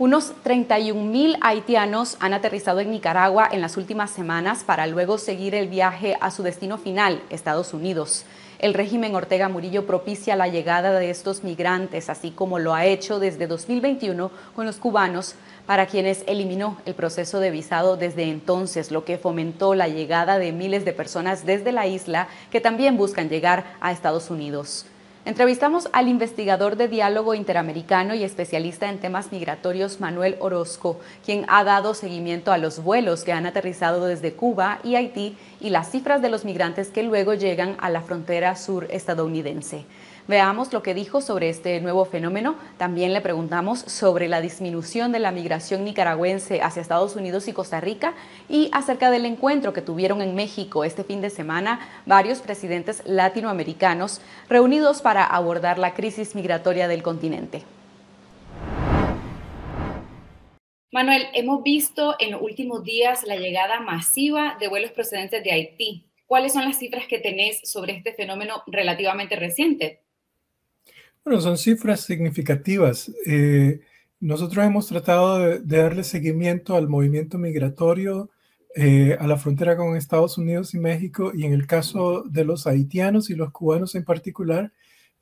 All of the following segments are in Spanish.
Unos 31.000 haitianos han aterrizado en Nicaragua en las últimas semanas para luego seguir el viaje a su destino final, Estados Unidos. El régimen Ortega Murillo propicia la llegada de estos migrantes, así como lo ha hecho desde 2021 con los cubanos, para quienes eliminó el proceso de visado desde entonces, lo que fomentó la llegada de miles de personas desde la isla que también buscan llegar a Estados Unidos. Entrevistamos al investigador de diálogo interamericano y especialista en temas migratorios Manuel Orozco, quien ha dado seguimiento a los vuelos que han aterrizado desde Cuba y Haití y las cifras de los migrantes que luego llegan a la frontera sur estadounidense. Veamos lo que dijo sobre este nuevo fenómeno. También le preguntamos sobre la disminución de la migración nicaragüense hacia Estados Unidos y Costa Rica y acerca del encuentro que tuvieron en México este fin de semana varios presidentes latinoamericanos reunidos para abordar la crisis migratoria del continente. Manuel, hemos visto en los últimos días la llegada masiva de vuelos procedentes de Haití. ¿Cuáles son las cifras que tenés sobre este fenómeno relativamente reciente? Bueno, son cifras significativas. Eh, nosotros hemos tratado de, darle seguimiento al movimiento migratorio eh, a la frontera con Estados Unidos y México y en el caso de los haitianos y los cubanos en particular,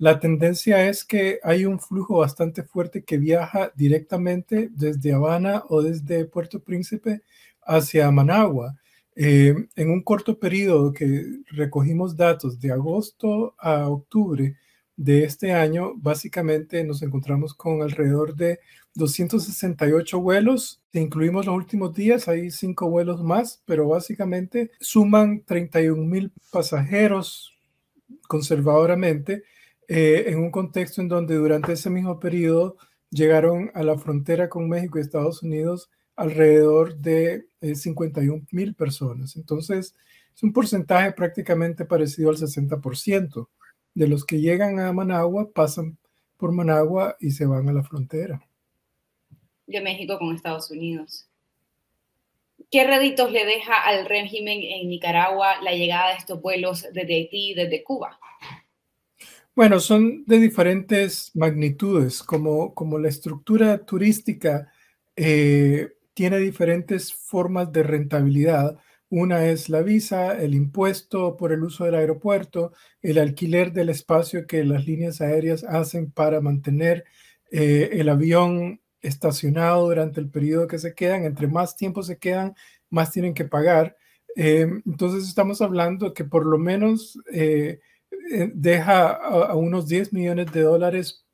la tendencia es que hay un flujo bastante fuerte que viaja directamente desde Habana o desde Puerto Príncipe hacia Managua. Eh, en un corto periodo que recogimos datos de agosto a octubre de este año, básicamente nos encontramos con alrededor de 268 vuelos. E incluimos los últimos días, hay cinco vuelos más, pero básicamente suman 31 mil pasajeros conservadoramente eh, en un contexto en donde durante ese mismo periodo llegaron a la frontera con México y Estados Unidos alrededor de 51 eh, mil personas. Entonces, es un porcentaje prácticamente parecido al 60%. De los que llegan a Managua pasan por Managua y se van a la frontera. De México con Estados Unidos. ¿Qué réditos le deja al régimen en Nicaragua la llegada de estos vuelos desde Haití y desde Cuba? Bueno, son de diferentes magnitudes, como, como la estructura turística eh, tiene diferentes formas de rentabilidad. Una es la visa, el impuesto por el uso del aeropuerto, el alquiler del espacio que las líneas aéreas hacen para mantener eh, el avión estacionado durante el periodo que se quedan. Entre más tiempo se quedan, más tienen que pagar. Eh, entonces estamos hablando que por lo menos eh, deja a, unos 10 millones de dólares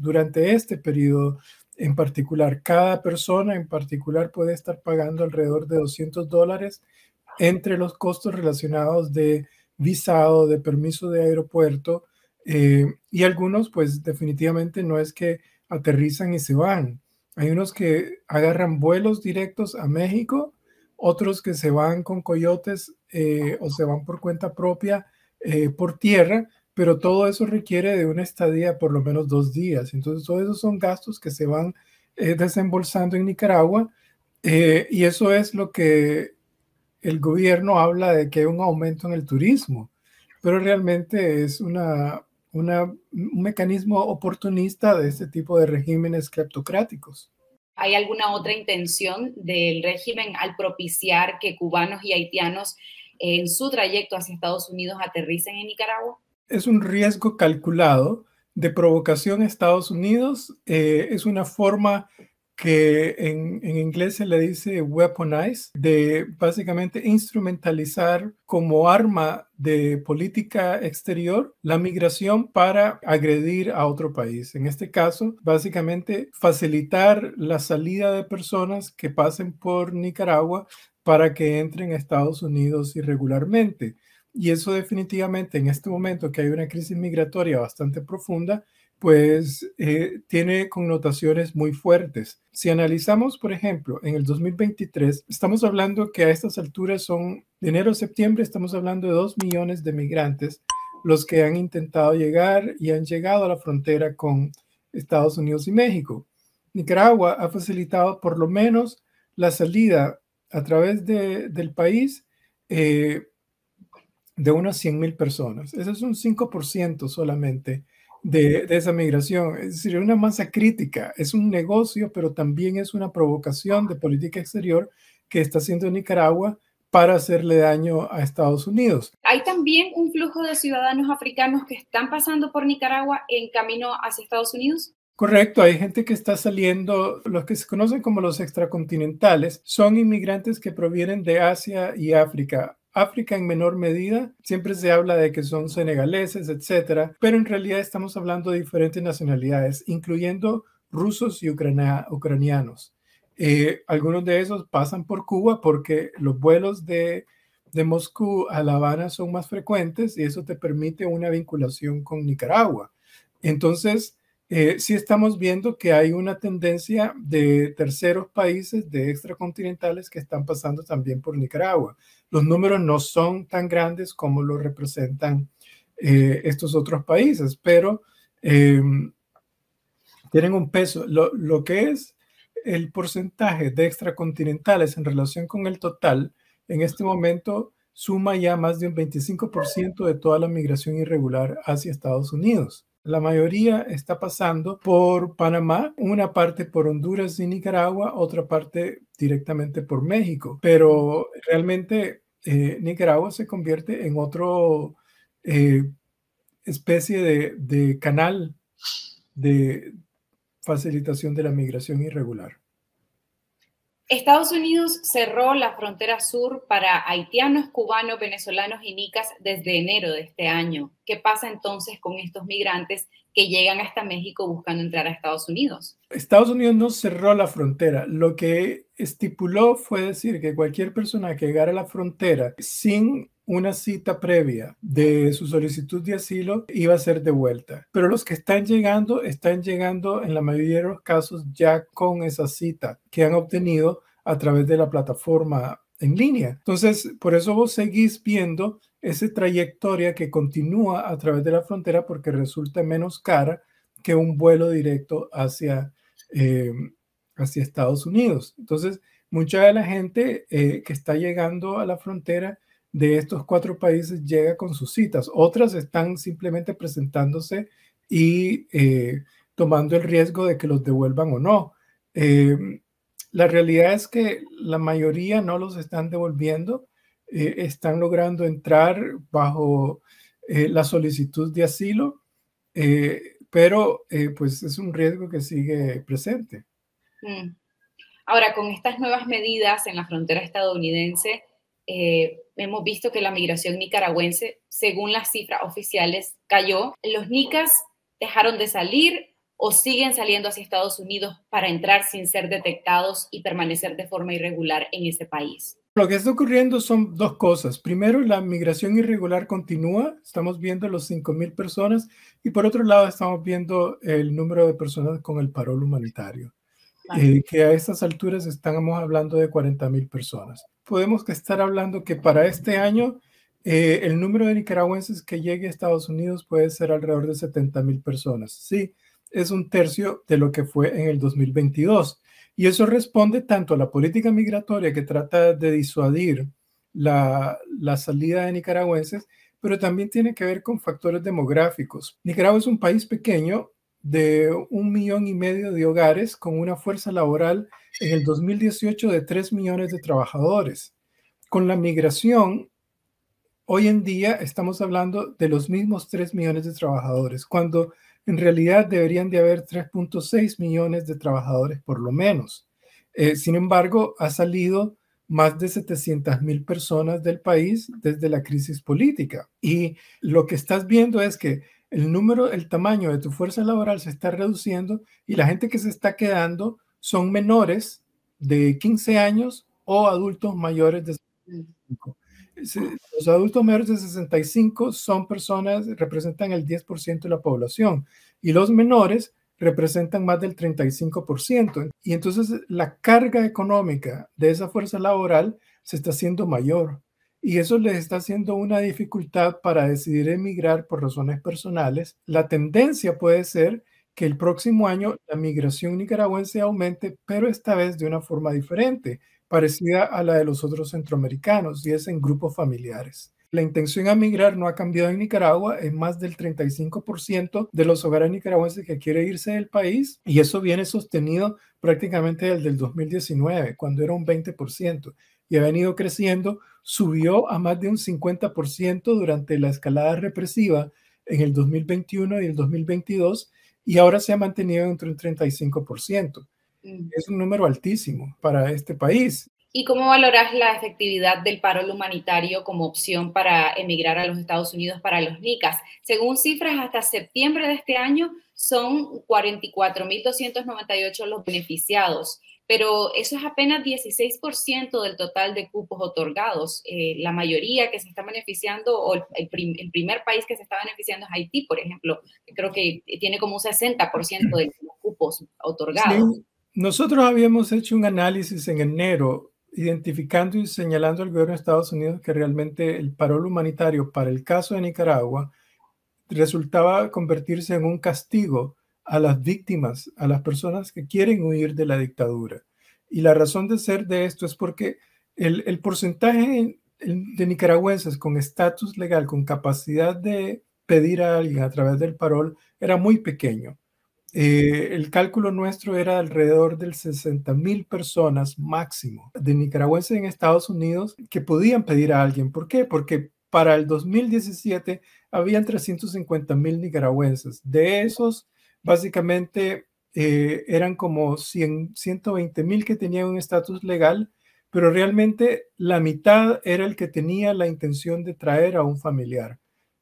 durante este periodo en particular. Cada persona en particular puede estar pagando alrededor de 200 dólares entre los costos relacionados de visado, de permiso de aeropuerto eh, y algunos pues definitivamente no es que aterrizan y se van. Hay unos que agarran vuelos directos a México, otros que se van con coyotes eh, o se van por cuenta propia eh, por tierra, pero todo eso requiere de una estadía por lo menos dos días. Entonces, todos esos son gastos que se van eh, desembolsando en Nicaragua eh, y eso es lo que el gobierno habla de que hay un aumento en el turismo, pero realmente es una, una un mecanismo oportunista de este tipo de regímenes cleptocráticos. ¿Hay alguna otra intención del régimen al propiciar que cubanos y haitianos en su trayecto hacia Estados Unidos aterricen en Nicaragua? Es un riesgo calculado de provocación a Estados Unidos. Eh, es una forma que en, en, inglés se le dice weaponize, de básicamente instrumentalizar como arma de política exterior la migración para agredir a otro país. En este caso, básicamente facilitar la salida de personas que pasen por Nicaragua para que entren a Estados Unidos irregularmente. Y eso definitivamente en este momento que hay una crisis migratoria bastante profunda, pues eh, tiene connotaciones muy fuertes. Si analizamos, por ejemplo, en el 2023, estamos hablando que a estas alturas son de enero a septiembre, estamos hablando de dos millones de migrantes los que han intentado llegar y han llegado a la frontera con Estados Unidos y México. Nicaragua ha facilitado por lo menos la salida a través del país eh, de unas 100.000 personas. Ese es un 5% solamente de, de, esa migración. Es decir, una masa crítica, es un negocio, pero también es una provocación de política exterior que está haciendo Nicaragua para hacerle daño a Estados Unidos. Hay también un flujo de ciudadanos africanos que están pasando por Nicaragua en camino hacia Estados Unidos. Correcto, hay gente que está saliendo, los que se conocen como los extracontinentales, son inmigrantes que provienen de Asia y África. África en menor medida, siempre se habla de que son senegaleses, etcétera, pero en realidad estamos hablando de diferentes nacionalidades, incluyendo rusos y ucranianos. Eh, algunos de esos pasan por Cuba porque los vuelos de, de Moscú a La Habana son más frecuentes y eso te permite una vinculación con Nicaragua. Entonces, eh, sí estamos viendo que hay una tendencia de terceros países, de extracontinentales, que están pasando también por Nicaragua. Los números no son tan grandes como lo representan eh, estos otros países, pero eh, tienen un peso. Lo, lo, que es el porcentaje de extracontinentales en relación con el total, en este momento suma ya más de un 25% de toda la migración irregular hacia Estados Unidos. La mayoría está pasando por Panamá, una parte por Honduras y Nicaragua, otra parte directamente por México, pero realmente eh, Nicaragua se convierte en otro eh, especie de canal de facilitación de la migración irregular. Estados Unidos cerró la frontera sur para haitianos, cubanos, venezolanos y nicas desde enero de este año. ¿Qué pasa entonces con estos migrantes que llegan hasta México buscando entrar a Estados Unidos? Estados Unidos no cerró la frontera. Lo que estipuló fue decir que cualquier persona que llegara a la frontera sin una cita previa de su solicitud de asilo iba a ser devuelta. Pero los que están llegando están llegando en la mayoría de los casos ya con esa cita que han obtenido a través de la plataforma en línea. Entonces, por eso vos seguís viendo esa trayectoria que continúa a través de la frontera porque resulta menos cara que un vuelo directo hacia, eh, hacia Estados Unidos. Entonces, mucha de la gente eh, que está llegando a la frontera de estos cuatro países llega con sus citas. Otras están simplemente presentándose y eh, tomando el riesgo de que los devuelvan o no. Eh, la realidad es que la mayoría no los están devolviendo, eh, están logrando entrar bajo la solicitud de asilo, pero pues es un riesgo que sigue presente. Mm. Ahora, con estas nuevas medidas en la frontera estadounidense, eh, hemos visto que la migración nicaragüense, según las cifras oficiales, cayó. Los nicas dejaron de salir o siguen saliendo hacia Estados Unidos para entrar sin ser detectados y permanecer de forma irregular en ese país. Lo que está ocurriendo son dos cosas. Primero, la migración irregular continúa. Estamos viendo los 5.000 personas y por otro lado estamos viendo el número de personas con el parol humanitario. Eh, que a estas alturas estamos hablando de 40 personas. Podemos estar hablando que para este año eh, el número de nicaragüenses que llegue a Estados Unidos puede ser alrededor de 70 personas. Sí, es un tercio de lo que fue en el 2022. Y eso responde tanto a la política migratoria que trata de disuadir la, la salida de nicaragüenses, pero también tiene que ver con factores demográficos. Nicaragua es un país pequeño de un millón y medio de hogares con una fuerza laboral en el 2018 de 3 millones de trabajadores. Con la migración, hoy en día estamos hablando de los mismos 3 millones de trabajadores, cuando en realidad deberían de haber 3.6 millones de trabajadores por lo menos. Eh, sin embargo, ha salido más de 700 mil personas del país desde la crisis política. Y lo que estás viendo es que el número, el tamaño de tu fuerza laboral se está reduciendo y la gente que se está quedando son menores de 15 años o adultos mayores de 65. Los adultos mayores de 65 son personas, representan el 10% de la población y los menores representan más del 35%. Y entonces la carga económica de esa fuerza laboral se está haciendo mayor y eso les está haciendo una dificultad para decidir emigrar por razones personales, la tendencia puede ser que el próximo año la migración nicaragüense aumente, pero esta vez de una forma diferente, parecida a la de los otros centroamericanos, y es en grupos familiares. La intención a migrar no ha cambiado en Nicaragua, es más del 35% de los hogares nicaragüenses que quiere irse del país y eso viene sostenido prácticamente el del 2019, cuando era un 20%, y ha venido creciendo, subió a más de un 50% durante la escalada represiva en el 2021 y el 2022, y ahora se ha mantenido entre un 35%. Mm. Es un número altísimo para este país. ¿Y cómo valoras la efectividad del paro humanitario como opción para emigrar a los Estados Unidos para los NICAS? Según cifras, hasta septiembre de este año son 44.298 los beneficiados, pero eso es apenas 16% del total de cupos otorgados. Eh, la mayoría que se está beneficiando, o el, primer país que se está beneficiando es Haití, por ejemplo, creo que tiene como un 60% de los cupos otorgados. Nosotros habíamos hecho un análisis en enero identificando y señalando al gobierno de Estados Unidos que realmente el parol humanitario para el caso de Nicaragua resultaba convertirse en un castigo a las víctimas, a las personas que quieren huir de la dictadura. Y la razón de ser de esto es porque el, el porcentaje de nicaragüenses con estatus legal, con capacidad de pedir a alguien a través del parol, era muy pequeño. Eh, el cálculo nuestro era alrededor del 60 mil personas máximo de nicaragüenses en Estados Unidos que podían pedir a alguien. ¿Por qué? Porque para el 2017 habían 350 mil nicaragüenses. De esos, básicamente eh, eran como 120 mil que tenían un estatus legal, pero realmente la mitad era el que tenía la intención de traer a un familiar.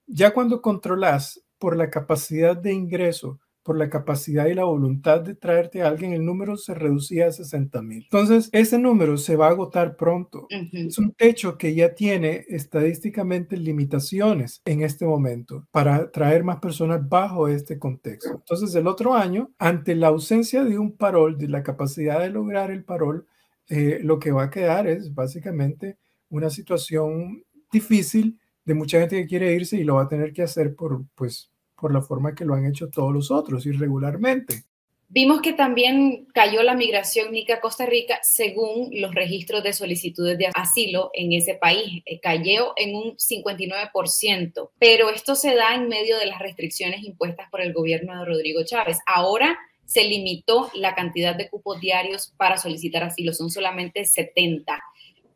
Ya cuando controlas por la capacidad de ingreso, por la capacidad y la voluntad de traerte a alguien, el número se reducía a 60 mil. Entonces, ese número se va a agotar pronto. Es un hecho que ya tiene estadísticamente limitaciones en este momento para traer más personas bajo este contexto. Entonces, el otro año, ante la ausencia de un parol, de la capacidad de lograr el parol, eh, lo que va a quedar es básicamente una situación difícil de mucha gente que quiere irse y lo va a tener que hacer por, pues, por la forma que lo han hecho todos los otros irregularmente. Vimos que también cayó la migración nica a Costa Rica según los registros de solicitudes de asilo en ese país. Eh, cayó en un 59%, pero esto se da en medio de las restricciones impuestas por el gobierno de Rodrigo Chávez. Ahora se limitó la cantidad de cupos diarios para solicitar asilo, son solamente 70.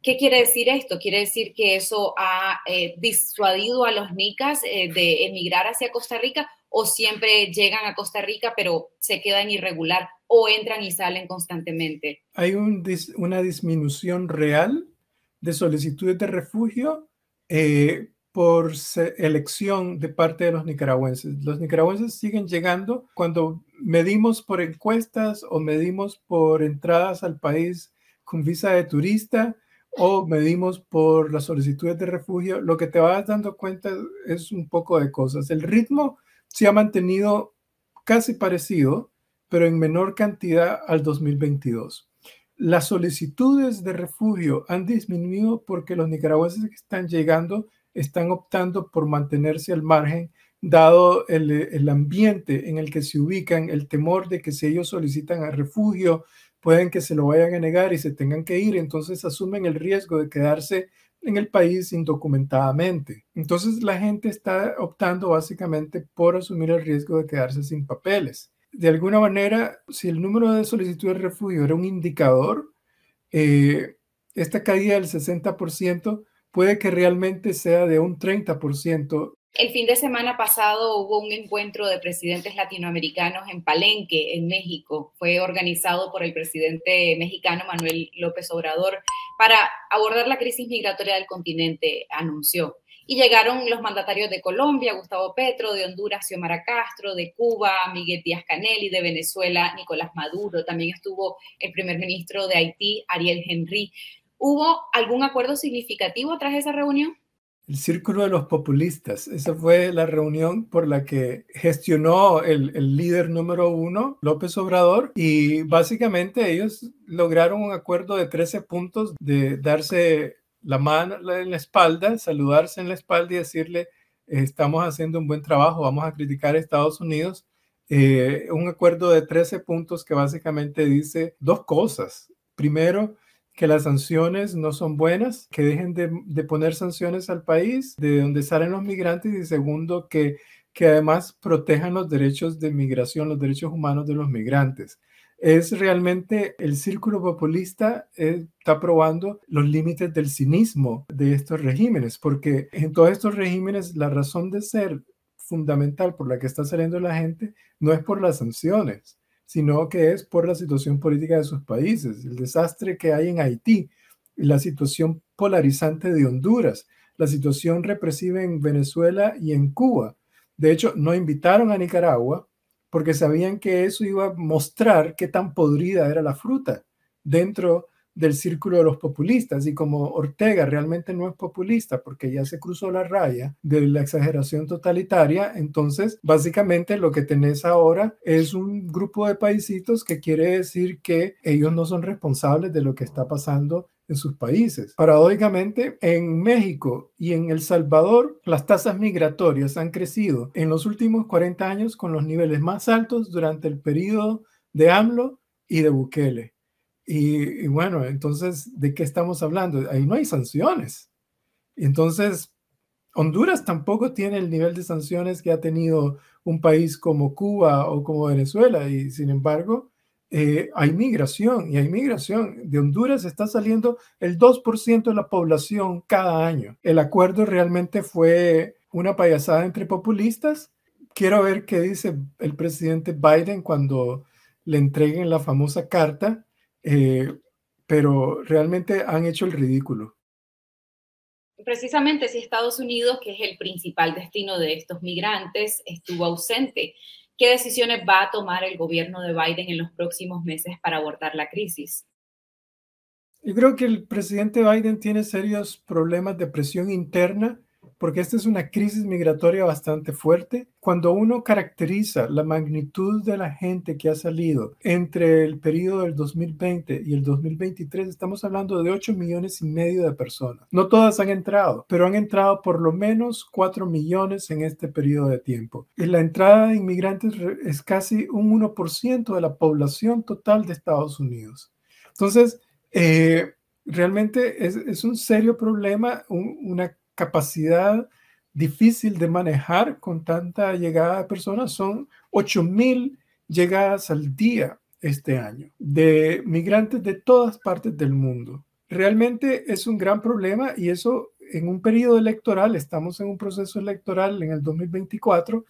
¿Qué quiere decir esto? Quiere decir que eso ha eh, disuadido a los nicas eh, de emigrar hacia Costa Rica o siempre llegan a Costa Rica pero se quedan irregular o entran y salen constantemente. Hay una disminución real de solicitudes de refugio eh, por elección de parte de los nicaragüenses. Los nicaragüenses siguen llegando cuando medimos por encuestas o medimos por entradas al país con visa de turista o medimos por las solicitudes de refugio, lo que te vas dando cuenta es un poco de cosas. El ritmo se ha mantenido casi parecido, pero en menor cantidad al 2022. Las solicitudes de refugio han disminuido porque los nicaragüenses que están llegando están optando por mantenerse al margen, dado el, ambiente en el que se ubican, el temor de que si ellos solicitan a refugio, pueden que se lo vayan a negar y se tengan que ir, entonces asumen el riesgo de quedarse en el país indocumentadamente. Entonces la gente está optando básicamente por asumir el riesgo de quedarse sin papeles. De alguna manera, si el número de solicitudes de refugio era un indicador, eh, esta caída del 60% puede que realmente sea de un 30% el fin de semana pasado hubo un encuentro de presidentes latinoamericanos en Palenque, en México. Fue organizado por el presidente mexicano Manuel López Obrador para abordar la crisis migratoria del continente, anunció. Y llegaron los mandatarios de Colombia, Gustavo Petro, de Honduras, Xiomara Castro, de Cuba, Miguel Díaz Canel y de Venezuela, Nicolás Maduro. También estuvo el primer ministro de Haití, Ariel Henry. ¿Hubo algún acuerdo significativo tras esa reunión? el Círculo de los Populistas. Esa fue la reunión por la que gestionó el, líder número uno, López Obrador, y básicamente ellos lograron un acuerdo de 13 puntos de darse la mano en la espalda, saludarse en la espalda y decirle, eh, estamos haciendo un buen trabajo, vamos a criticar a Estados Unidos. Eh, un acuerdo de 13 puntos que básicamente dice dos cosas. Primero, que las sanciones no son buenas, que dejen de, poner sanciones al país de donde salen los migrantes y segundo, que, que además protejan los derechos de migración, los derechos humanos de los migrantes. Es realmente el círculo populista eh, está probando los límites del cinismo de estos regímenes, porque en todos estos regímenes la razón de ser fundamental por la que está saliendo la gente no es por las sanciones, sino que es por la situación política de sus países, el desastre que hay en Haití, la situación polarizante de Honduras, la situación represiva en Venezuela y en Cuba. De hecho, no invitaron a Nicaragua porque sabían que eso iba a mostrar qué tan podrida era la fruta dentro del círculo de los populistas y como Ortega realmente no es populista porque ya se cruzó la raya de la exageración totalitaria, entonces básicamente lo que tenés ahora es un grupo de paisitos que quiere decir que ellos no son responsables de lo que está pasando en sus países. Paradójicamente, en México y en El Salvador, las tasas migratorias han crecido en los últimos 40 años con los niveles más altos durante el periodo de AMLO y de Bukele. Y, bueno, entonces, ¿de qué estamos hablando? Ahí no hay sanciones. Entonces, Honduras tampoco tiene el nivel de sanciones que ha tenido un país como Cuba o como Venezuela. Y sin embargo, eh, hay migración y hay migración. De Honduras está saliendo el 2% de la población cada año. El acuerdo realmente fue una payasada entre populistas. Quiero ver qué dice el presidente Biden cuando le entreguen la famosa carta eh, pero realmente han hecho el ridículo. Precisamente si Estados Unidos, que es el principal destino de estos migrantes, estuvo ausente, ¿qué decisiones va a tomar el gobierno de Biden en los próximos meses para abordar la crisis? Yo creo que el presidente Biden tiene serios problemas de presión interna porque esta es una crisis migratoria bastante fuerte. Cuando uno caracteriza la magnitud de la gente que ha salido entre el periodo del 2020 y el 2023, estamos hablando de 8 millones y medio de personas. No todas han entrado, pero han entrado por lo menos 4 millones en este periodo de tiempo. Y la entrada de inmigrantes es casi un 1% de la población total de Estados Unidos. Entonces, eh, realmente es, un serio problema, una capacidad difícil de manejar con tanta llegada de personas. Son 8.000 llegadas al día este año de migrantes de todas partes del mundo. Realmente es un gran problema y eso en un periodo electoral, estamos en un proceso electoral en el 2024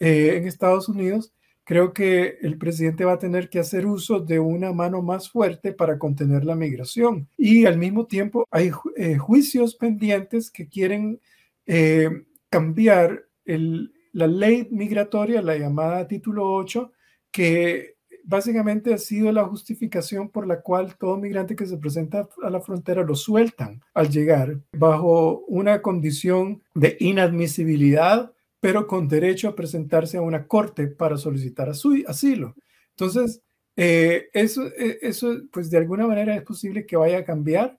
eh, en Estados Unidos creo que el presidente va a tener que hacer uso de una mano más fuerte para contener la migración. Y al mismo tiempo hay eh, juicios pendientes que quieren eh, cambiar la ley migratoria, la llamada título 8, que básicamente ha sido la justificación por la cual todo migrante que se presenta a la frontera lo sueltan al llegar bajo una condición de inadmisibilidad pero con derecho a presentarse a una corte para solicitar asilo. Entonces, eh, eso, e, eso, pues de alguna manera es posible que vaya a cambiar.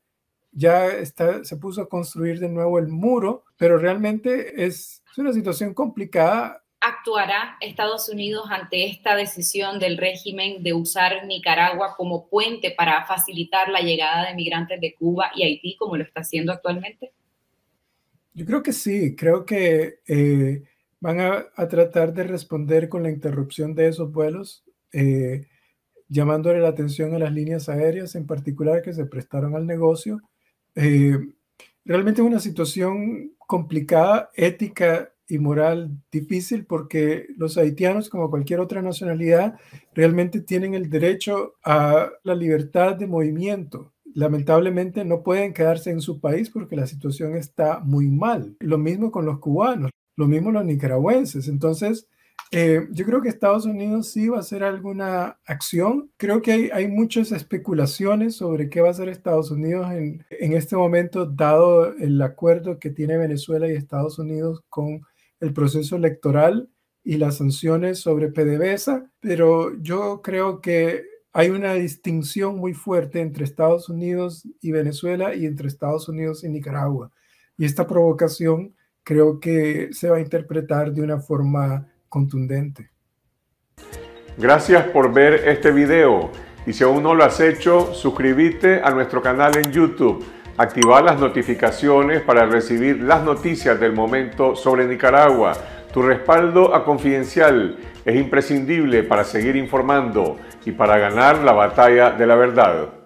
Ya está, se puso a construir de nuevo el muro, pero realmente es, una situación complicada actuará Estados Unidos ante esta decisión del régimen de usar Nicaragua como puente para facilitar la llegada de migrantes de Cuba y Haití, como lo está haciendo actualmente? Yo creo que sí, creo que eh, van a, tratar de responder con la interrupción de esos vuelos, eh, llamándole la atención a las líneas aéreas en particular que se prestaron al negocio. Eh, realmente es una situación complicada, ética y moral difícil porque los haitianos, como cualquier otra nacionalidad, realmente tienen el derecho a la libertad de movimiento. Lamentablemente no pueden quedarse en su país porque la situación está muy mal. Lo mismo con los cubanos lo mismo los nicaragüenses. Entonces, eh, yo creo que Estados Unidos sí va a hacer alguna acción. Creo que hay, hay muchas especulaciones sobre qué va a hacer Estados Unidos en, en, este momento, dado el acuerdo que tiene Venezuela y Estados Unidos con el proceso electoral y las sanciones sobre PDVSA, pero yo creo que hay una distinción muy fuerte entre Estados Unidos y Venezuela y entre Estados Unidos y Nicaragua. Y esta provocación creo que se va a interpretar de una forma contundente. Gracias por ver este video y si aún no lo has hecho, suscríbete a nuestro canal en YouTube, activa las notificaciones para recibir las noticias del momento sobre Nicaragua. Tu respaldo a Confidencial es imprescindible para seguir informando y para ganar la batalla de la verdad.